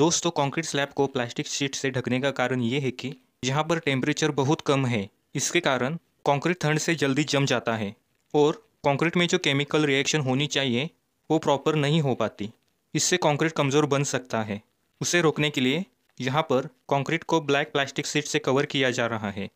दोस्तों concrete slab को plastic sheet से ढकने का कारण ये है कि यहाँ पर टेम्परेचर बहुत कम है इसके कारण कंक्रीट ठंड से जल्दी जम जाता है और कंक्रीट में जो केमिकल रिएक्शन होनी चाहिए वो प्रॉपर नहीं हो पाती इससे कंक्रीट कमज़ोर बन सकता है उसे रोकने के लिए यहाँ पर कंक्रीट को ब्लैक प्लास्टिक सीट से कवर किया जा रहा है